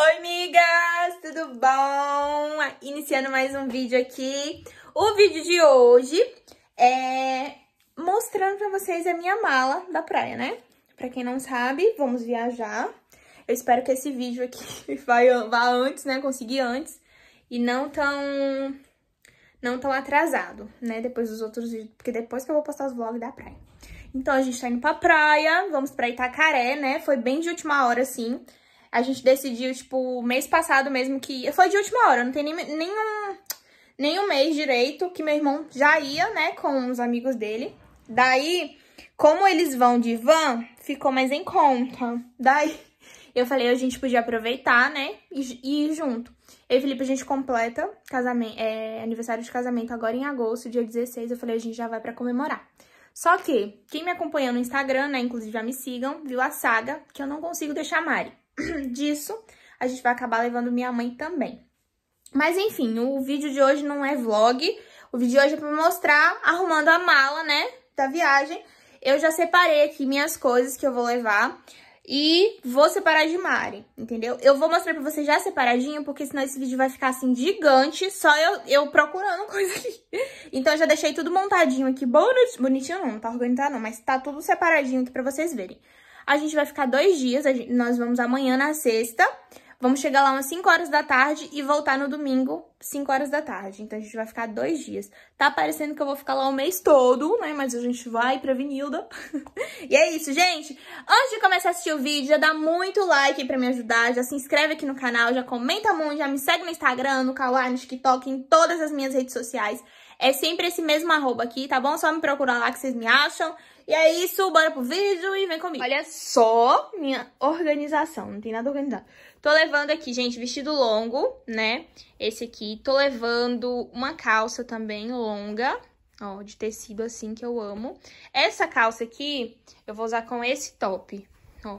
Oi, migas! Tudo bom? Iniciando mais um vídeo aqui. O vídeo de hoje é mostrando pra vocês a minha mala da praia, né? Pra quem não sabe, vamos viajar. Eu espero que esse vídeo aqui vai, vá antes, né? Conseguir antes. E não tão... Não tão atrasado, né? Depois dos outros vídeos. Porque depois que eu vou postar os vlogs da praia. Então, a gente tá indo pra praia. Vamos pra Itacaré, né? Foi bem de última hora, assim. A gente decidiu, tipo, mês passado mesmo que... Foi de última hora, não tem nem, nenhum, nenhum mês direito que meu irmão já ia, né, com os amigos dele. Daí, como eles vão de van, ficou mais em conta. Daí, eu falei, a gente podia aproveitar, né, e, ir junto. Eu e Felipe, a gente completa casamento, é, aniversário de casamento agora em agosto, dia 16. Eu falei, a gente já vai pra comemorar. Só que, quem me acompanhou no Instagram, né, inclusive já me sigam, viu a saga que eu não consigo deixar Mari. disso, a gente vai acabar levando minha mãe também. Mas enfim, o vídeo de hoje não é vlog, o vídeo de hoje é pra mostrar arrumando a mala, né, da viagem. Eu já separei aqui minhas coisas que eu vou levar e vou separar de Mari, entendeu? Eu vou mostrar pra vocês já separadinho, porque senão esse vídeo vai ficar, assim, gigante, só eu, eu procurando coisa aqui. Então eu já deixei tudo montadinho aqui, bonitinho não, não tá organizado não, mas tá tudo separadinho aqui pra vocês verem. A gente vai ficar dois dias, gente, nós vamos amanhã na sexta, vamos chegar lá umas 5 horas da tarde e voltar no domingo 5 horas da tarde. Então a gente vai ficar dois dias. Tá parecendo que eu vou ficar lá o mês todo, né? Mas a gente vai pra Vinilda. e é isso, gente. Antes de começar a assistir o vídeo, já dá muito like pra me ajudar. Já se inscreve aqui no canal, já comenta muito, já me segue no Instagram, no Kawaii, no TikTok, em todas as minhas redes sociais. É sempre esse mesmo arroba aqui, tá bom? Só me procurar lá que vocês me acham. E é isso, bora pro vídeo e vem comigo. Olha só minha organização, não tem nada organizado. Tô levando aqui, gente, vestido longo, né? Esse aqui. Tô levando uma calça também longa, ó, de tecido assim que eu amo. Essa calça aqui eu vou usar com esse top, ó.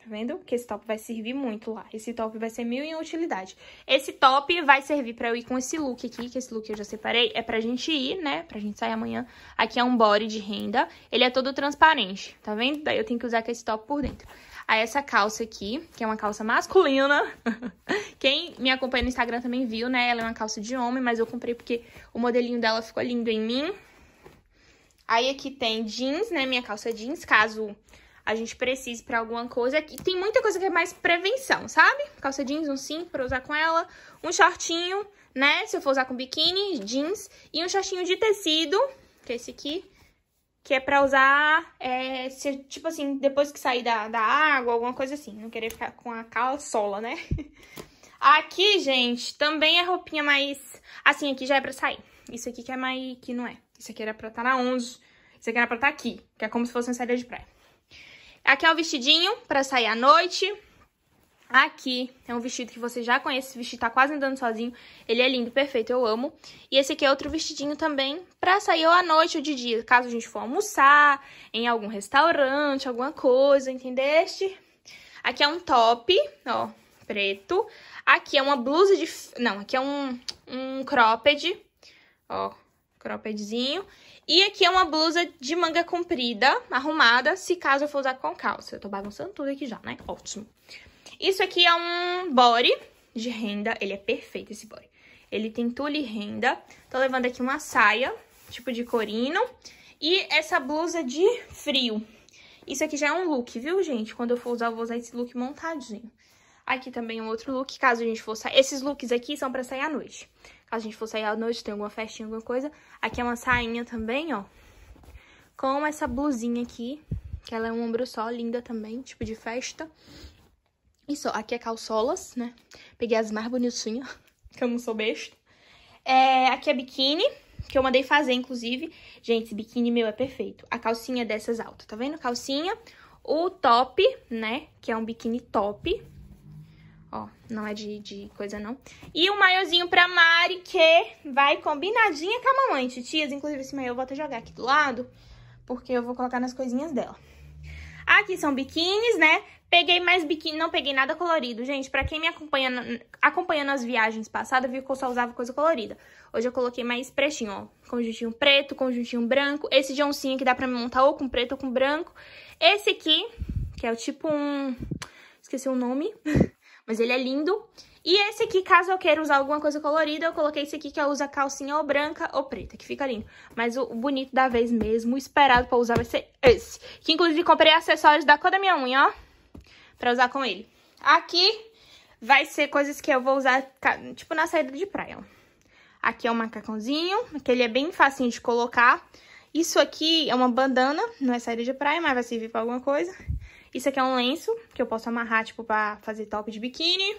Tá vendo? Porque esse top vai servir muito lá. Esse top vai ser mil em utilidade. Esse top vai servir pra eu ir com esse look aqui, que esse look eu já separei. É pra gente ir, né? Pra gente sair amanhã. Aqui é um body de renda. Ele é todo transparente, tá vendo? Daí eu tenho que usar com esse top por dentro. Aí essa calça aqui, que é uma calça masculina. Quem me acompanha no Instagram também viu, né? Ela é uma calça de homem, mas eu comprei porque o modelinho dela ficou lindo em mim. Aí aqui tem jeans, né? Minha calça é jeans, caso a gente precise para alguma coisa. E tem muita coisa que é mais prevenção, sabe? Calça jeans, um sim para usar com ela, um shortinho, né? Se eu for usar com biquíni, jeans e um shortinho de tecido, que é esse aqui, que é pra usar, é, se, tipo assim, depois que sair da, da água, alguma coisa assim. Não querer ficar com a calçola, né? Aqui, gente, também é roupinha mais... Assim, aqui já é pra sair. Isso aqui que é mais... que não é. Isso aqui era pra estar tá na 11. Isso aqui era pra estar tá aqui, que é como se fosse uma saída de praia. Aqui é o vestidinho para sair à noite. Aqui é um vestido que você já conhece, esse vestido tá quase andando sozinho. Ele é lindo, perfeito, eu amo. E esse aqui é outro vestidinho também pra sair ou à noite ou de dia, caso a gente for almoçar, em algum restaurante, alguma coisa, entendeste? Aqui é um top, ó, preto. Aqui é uma blusa de... não, aqui é um, um cropped, ó, croppedzinho. E aqui é uma blusa de manga comprida, arrumada, se caso eu for usar com calça. Eu tô bagunçando tudo aqui já, né? Ótimo. Isso aqui é um body de renda, ele é perfeito esse body. Ele tem tule renda. Tô levando aqui uma saia, tipo de corino. E essa blusa de frio. Isso aqui já é um look, viu, gente? Quando eu for usar, eu vou usar esse look montadinho. Aqui também um outro look, caso a gente for sair. Esses looks aqui são pra sair à noite a gente for sair à noite, tem alguma festinha, alguma coisa. Aqui é uma sainha também, ó. Com essa blusinha aqui, que ela é um ombro só, linda também, tipo de festa. isso aqui é calçolas, né? Peguei as mais bonitinhas, que eu não sou besta. É, aqui é biquíni, que eu mandei fazer, inclusive. Gente, esse biquíni meu é perfeito. A calcinha é dessas altas, tá vendo? Calcinha. O top, né? Que é um biquíni top. Ó, não é de, de coisa, não. E o um maiozinho pra Mari, que vai combinadinha com a mamãe, titias. Inclusive, esse maiô eu vou até jogar aqui do lado, porque eu vou colocar nas coisinhas dela. Aqui são biquínis, né? Peguei mais biquíni, não peguei nada colorido. Gente, pra quem me acompanha, acompanhando as viagens passadas, viu que eu só usava coisa colorida. Hoje eu coloquei mais pretinho, ó. Conjuntinho preto, conjuntinho branco. Esse de oncinha que dá pra montar ou com preto ou com branco. Esse aqui, que é o tipo um... Esqueci o nome. Mas ele é lindo. E esse aqui, caso eu queira usar alguma coisa colorida, eu coloquei esse aqui que eu é uso a calcinha ou branca ou preta, que fica lindo. Mas o bonito da vez mesmo, o esperado pra usar vai ser esse. Que inclusive comprei acessórios da cor da minha unha, ó, pra usar com ele. Aqui vai ser coisas que eu vou usar, tipo, na saída de praia, ó. Aqui é um macacãozinho, que ele é bem facinho de colocar. Isso aqui é uma bandana, não é saída de praia, mas vai servir pra alguma coisa. Isso aqui é um lenço, que eu posso amarrar, tipo, pra fazer top de biquíni.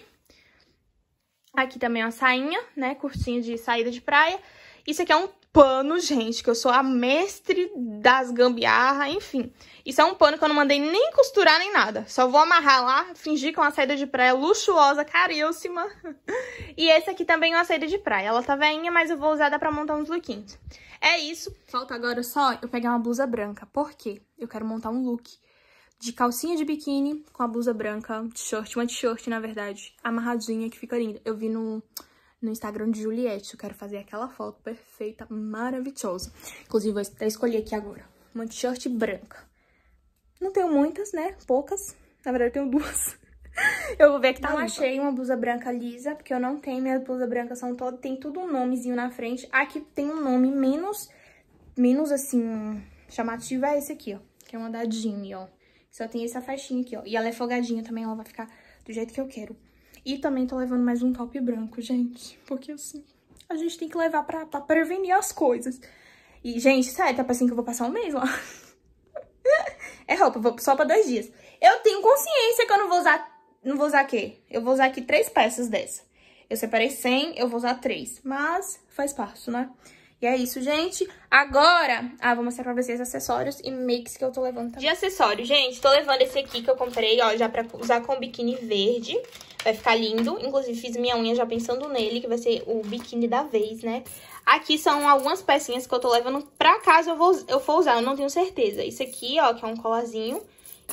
Aqui também é uma sainha, né, curtinho de saída de praia. Isso aqui é um pano, gente, que eu sou a mestre das gambiarra, enfim. Isso é um pano que eu não mandei nem costurar nem nada. Só vou amarrar lá, fingir que é uma saída de praia luxuosa, caríssima. e esse aqui também é uma saída de praia. Ela tá veinha, mas eu vou usar, dá pra montar uns lookinhos. É isso. Falta agora só eu pegar uma blusa branca. Por quê? Eu quero montar um look de calcinha de biquíni com a blusa branca, t-shirt, uma t-shirt, na verdade, amarradinha, que fica linda. Eu vi no, no Instagram de Juliette, eu quero fazer aquela foto perfeita, maravilhosa. Inclusive, vou até escolher aqui agora, uma t-shirt branca. Não tenho muitas, né? Poucas. Na verdade, eu tenho duas. eu vou ver que tá Não limpa. achei uma blusa branca lisa, porque eu não tenho. Minhas blusas brancas são todas... Tem tudo um nomezinho na frente. Aqui tem um nome menos... Menos, assim, chamativo é esse aqui, ó. Que é uma da Jimmy, ó. Só tem essa faixinha aqui, ó. E ela é folgadinha também, ela vai ficar do jeito que eu quero. E também tô levando mais um top branco, gente. Porque assim, a gente tem que levar pra, pra prevenir as coisas. E, gente, sério, tá parecendo que eu vou passar um mês lá. é roupa, vou só pra dois dias. Eu tenho consciência que eu não vou usar... Não vou usar quê? Eu vou usar aqui três peças dessa. Eu separei 100, eu vou usar três. Mas faz parte, né? E é isso, gente. Agora, ah, vou mostrar pra vocês acessórios e makes que eu tô levando também. De acessório, gente, tô levando esse aqui que eu comprei, ó, já pra usar com biquíni verde. Vai ficar lindo. Inclusive, fiz minha unha já pensando nele, que vai ser o biquíni da vez, né? Aqui são algumas pecinhas que eu tô levando pra caso eu, vou, eu for usar, eu não tenho certeza. Isso aqui, ó, que é um colarzinho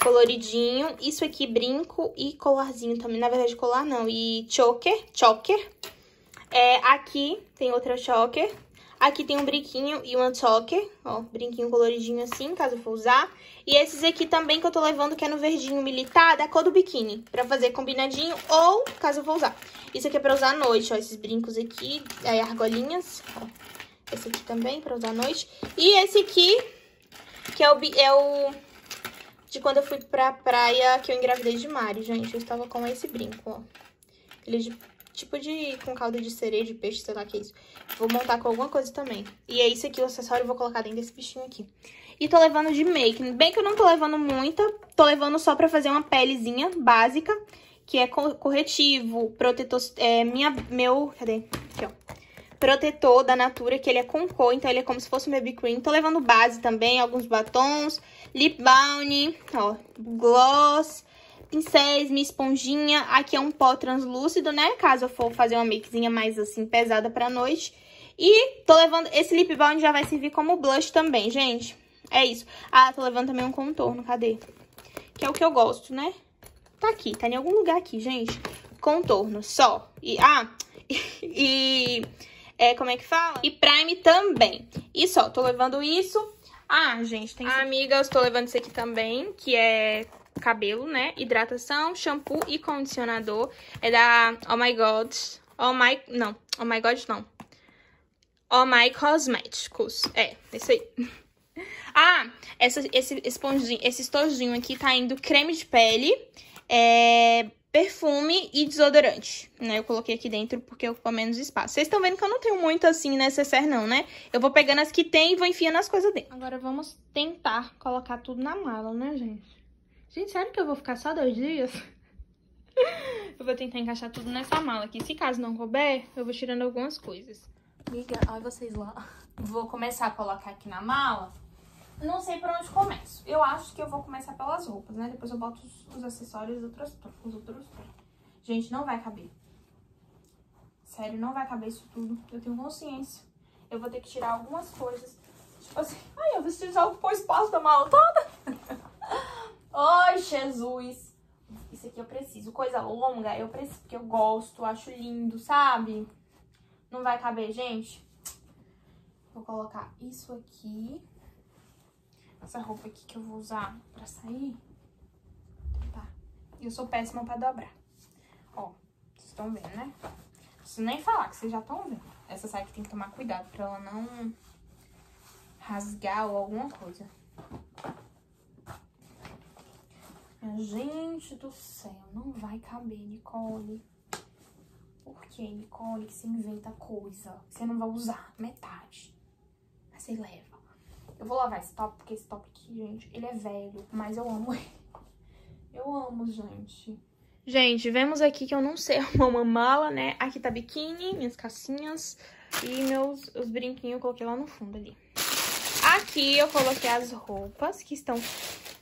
coloridinho. Isso aqui, brinco e colarzinho também. Na verdade, colar não. E choker, choker. É, aqui tem outra choker. Aqui tem um brinquinho e um choker, ó, brinquinho coloridinho assim, caso for usar. E esses aqui também que eu tô levando, que é no verdinho militar, da cor do biquíni, pra fazer combinadinho ou caso eu for usar. Isso aqui é pra usar à noite, ó, esses brincos aqui, aí é, argolinhas, ó. Esse aqui também, pra usar à noite. E esse aqui, que é o, é o de quando eu fui pra praia, que eu engravidei de Mário, gente. Eu estava com esse brinco, ó. Ele é de tipo de com calda de sereia, de peixe, sei lá que é isso. Vou montar com alguma coisa também. E é isso aqui, o acessório, eu vou colocar dentro desse bichinho aqui. E tô levando de make. Bem que eu não tô levando muita, tô levando só pra fazer uma pelezinha básica, que é corretivo, protetor... É, minha, meu... Cadê? Aqui, ó. Protetor da Natura, que ele é com cor, então ele é como se fosse o baby cream. Tô levando base também, alguns batons, lip balm, ó, gloss pincéis, minha esponjinha. Aqui é um pó translúcido, né? Caso eu for fazer uma makezinha mais, assim, pesada pra noite. E tô levando... Esse lip balm já vai servir como blush também, gente. É isso. Ah, tô levando também um contorno. Cadê? Que é o que eu gosto, né? Tá aqui. Tá em algum lugar aqui, gente. Contorno só. E... Ah... e... É, como é que fala? E prime também. E só, tô levando isso. Ah, gente, tem... Amiga, eu estou levando isso aqui também, que é cabelo, né? Hidratação, shampoo e condicionador. É da Oh My God. Oh My... Não. Oh My God, não. Oh My Cosméticos. É, esse aí. Ah, essa, esse esponjinho, esse estojinho aqui tá indo creme de pele, é, perfume e desodorante, né? Eu coloquei aqui dentro porque ocupa menos espaço. Vocês estão vendo que eu não tenho muito, assim, necessário, não, né? Eu vou pegando as que tem e vou enfiando as coisas dentro. Agora vamos tentar colocar tudo na mala, né, gente? Gente, sério que eu vou ficar só dois dias? eu vou tentar encaixar tudo nessa mala aqui. Se caso não couber, eu vou tirando algumas coisas. Amiga, olha vocês lá. Vou começar a colocar aqui na mala. Não sei por onde começo. Eu acho que eu vou começar pelas roupas, né? Depois eu boto os, os acessórios e os outros Gente, não vai caber. Sério, não vai caber isso tudo. Eu tenho consciência. Eu vou ter que tirar algumas coisas. Tipo assim, ai, eu vou precisar ocupar o espaço da mala toda. Oi Jesus! Isso aqui eu preciso. Coisa longa, eu preciso, porque eu gosto, acho lindo, sabe? Não vai caber, gente? Vou colocar isso aqui. Essa roupa aqui que eu vou usar pra sair. Então tá. Eu sou péssima pra dobrar. Ó, vocês estão vendo, né? preciso nem falar que vocês já estão vendo. Essa saia aqui tem que tomar cuidado pra ela não rasgar ou alguma coisa. Gente do céu, não vai caber, Nicole. Por que, Nicole, que você inventa coisa? você não vai usar metade. Mas você leva. Eu vou lavar esse top, porque esse top aqui, gente, ele é velho. Mas eu amo ele. Eu amo, gente. Gente, vemos aqui que eu não sei arrumar uma mala, né? Aqui tá biquíni, minhas calcinhas e meus os brinquinhos eu coloquei lá no fundo ali. Aqui eu coloquei as roupas que estão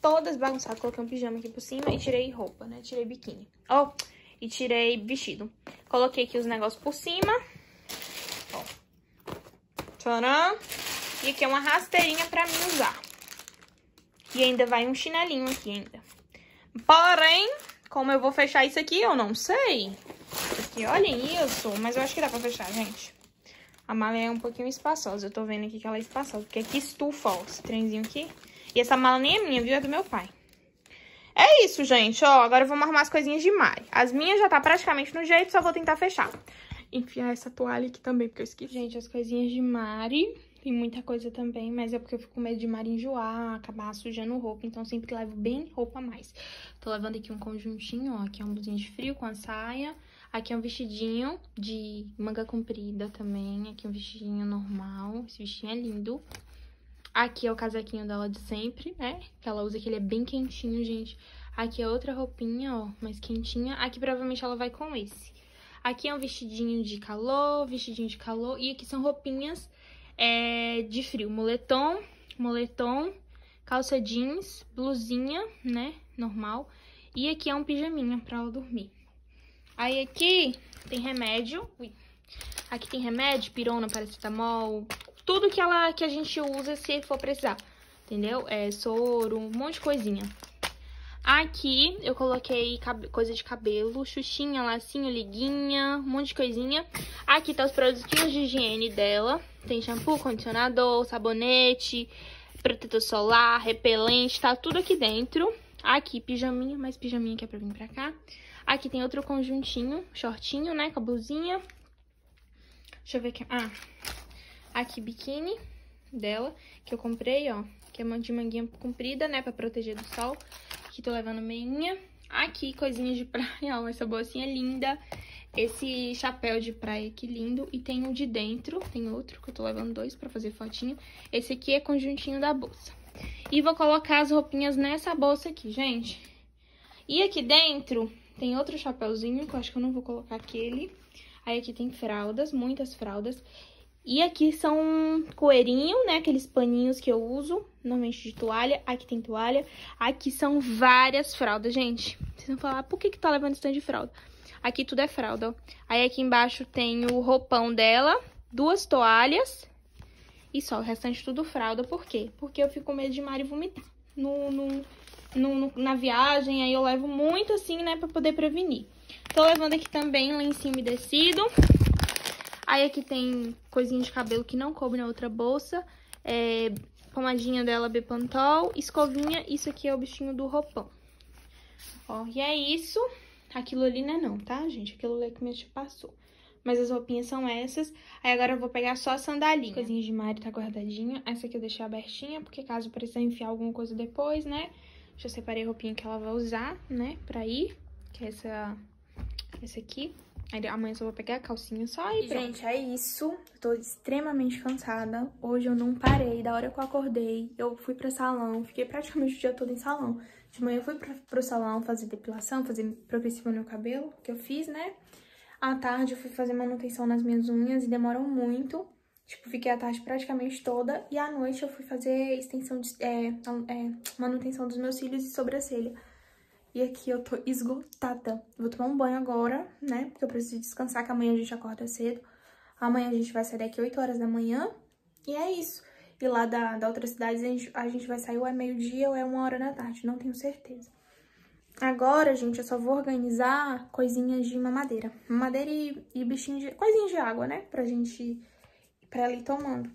todas bagunçadas. Coloquei um pijama aqui por cima e tirei roupa, né? Tirei biquíni. Ó, oh, e tirei vestido. Coloquei aqui os negócios por cima. Ó. Tcharam. E aqui é uma rasteirinha pra mim usar. E ainda vai um chinelinho aqui ainda. Porém, como eu vou fechar isso aqui, eu não sei. Porque olhem isso. Mas eu acho que dá pra fechar, gente. A mala é um pouquinho espaçosa. Eu tô vendo aqui que ela é espaçosa. Porque aqui é estufa, ó. Esse trenzinho aqui. E essa mala nem é minha, viu? É do meu pai. É isso, gente, ó. Agora vamos arrumar as coisinhas de Mari. As minhas já tá praticamente no jeito, só vou tentar fechar. Enfiar essa toalha aqui também, porque eu esqueci. Gente, as coisinhas de Mari. Tem muita coisa também, mas é porque eu fico com medo de Mari enjoar, acabar sujando roupa. Então, sempre levo bem roupa a mais. Tô levando aqui um conjuntinho, ó. Aqui é um blusinho de frio com a saia. Aqui é um vestidinho de manga comprida também. Aqui é um vestidinho normal. Esse vestidinho é lindo. Aqui é o casaquinho dela de sempre, né? Que ela usa, que ele é bem quentinho, gente. Aqui é outra roupinha, ó, mais quentinha. Aqui provavelmente ela vai com esse. Aqui é um vestidinho de calor, vestidinho de calor. E aqui são roupinhas é, de frio. Moletom, moletom, calça jeans, blusinha, né, normal. E aqui é um pijaminha pra ela dormir. Aí aqui tem remédio. Ui. Aqui tem remédio, pirona, paracetamol, tudo que, ela, que a gente usa se for precisar, entendeu? É soro, um monte de coisinha. Aqui eu coloquei coisa de cabelo, xuxinha, lacinho, liguinha, um monte de coisinha. Aqui tá os produtinhos de higiene dela. Tem shampoo, condicionador, sabonete, protetor solar, repelente, tá tudo aqui dentro. Aqui pijaminha, mais pijaminha que é pra vir pra cá. Aqui tem outro conjuntinho, shortinho, né, com a blusinha. Deixa eu ver aqui. Ah, Aqui, biquíni dela, que eu comprei, ó, que é uma de manguinha comprida, né, pra proteger do sol. Aqui tô levando meinha. Aqui, coisinhas de praia, ó, essa bolsinha linda. Esse chapéu de praia, que lindo. E tem o um de dentro, tem outro, que eu tô levando dois pra fazer fotinho. Esse aqui é conjuntinho da bolsa. E vou colocar as roupinhas nessa bolsa aqui, gente. E aqui dentro tem outro chapéuzinho, que eu acho que eu não vou colocar aquele. Aí aqui tem fraldas, muitas fraldas. E aqui são um coeirinho, né? Aqueles paninhos que eu uso, normalmente de toalha. Aqui tem toalha. Aqui são várias fraldas, gente. Vocês vão falar, por que que tá levando esse tanto de fralda? Aqui tudo é fralda, ó. Aí aqui embaixo tem o roupão dela, duas toalhas e só. O restante tudo fralda. Por quê? Porque eu fico com medo de Mari vomitar no, no, no, na viagem. Aí eu levo muito assim, né, pra poder prevenir. Tô levando aqui também lencinho umedecido. Aí aqui tem coisinha de cabelo que não coube na outra bolsa. É, pomadinha dela Bepantol, escovinha. Isso aqui é o bichinho do roupão. Ó, e é isso. Aquilo ali não é não, tá, gente? Aquilo ali é que me passou. Mas as roupinhas são essas. Aí agora eu vou pegar só a sandalinha. Coisinha de Mari tá guardadinha. Essa aqui eu deixei abertinha, porque caso precisar enfiar alguma coisa depois, né? Já separei a roupinha que ela vai usar, né? Pra ir. Que é essa, essa aqui. Aí amanhã só vou pegar a calcinha só e, e Gente, é isso. tô extremamente cansada. Hoje eu não parei. Da hora que eu acordei, eu fui pra salão. Fiquei praticamente o dia todo em salão. De manhã eu fui pra, pro salão fazer depilação, fazer progressiva no cabelo, que eu fiz, né? À tarde eu fui fazer manutenção nas minhas unhas e demorou muito. Tipo, fiquei a tarde praticamente toda. E à noite eu fui fazer extensão de, é, é, manutenção dos meus cílios e sobrancelha. E aqui eu tô esgotada. Vou tomar um banho agora, né? Porque eu preciso descansar, que amanhã a gente acorda cedo. Amanhã a gente vai sair daqui 8 horas da manhã. E é isso. E lá da, da outra cidade a gente, a gente vai sair ou é meio-dia ou é uma hora da tarde. Não tenho certeza. Agora, gente, eu só vou organizar coisinhas de mamadeira. Mamadeira e, e bichinho de... Coisinha de água, né? Pra gente... Pra ela ir tomando.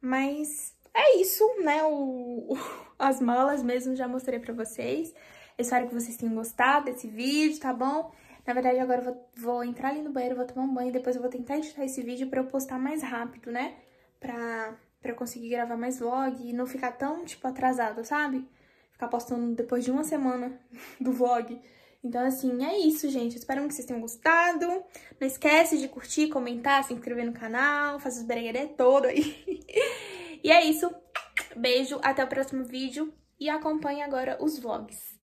Mas é isso, né? O, as malas mesmo já mostrei pra vocês. Eu espero que vocês tenham gostado desse vídeo, tá bom? Na verdade, agora eu vou, vou entrar ali no banheiro, vou tomar um banho, depois eu vou tentar editar esse vídeo pra eu postar mais rápido, né? Pra, pra eu conseguir gravar mais vlog e não ficar tão, tipo, atrasado, sabe? Ficar postando depois de uma semana do vlog. Então, assim, é isso, gente. Espero que vocês tenham gostado. Não esquece de curtir, comentar, se inscrever no canal, fazer os breguedé todo aí. e é isso. Beijo, até o próximo vídeo e acompanhe agora os vlogs.